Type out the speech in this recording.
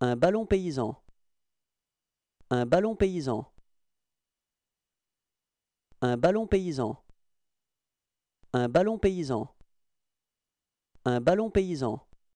Un ballon paysan. Un ballon paysan. Un ballon paysan. Un ballon paysan. Un ballon paysan.